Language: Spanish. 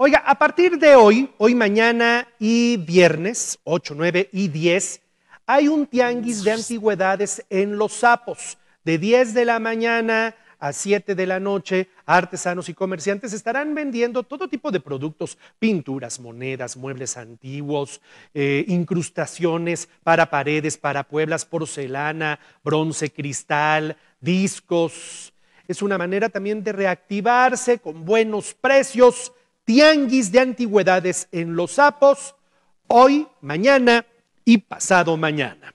Oiga, a partir de hoy, hoy mañana y viernes, 8, 9 y 10, hay un tianguis de antigüedades en Los Sapos, de 10 de la mañana a 7 de la noche, artesanos y comerciantes estarán vendiendo todo tipo de productos, pinturas, monedas, muebles antiguos, eh, incrustaciones para paredes, para pueblas, porcelana, bronce, cristal, discos. Es una manera también de reactivarse con buenos precios tianguis de antigüedades en Los Sapos, hoy, mañana y pasado mañana.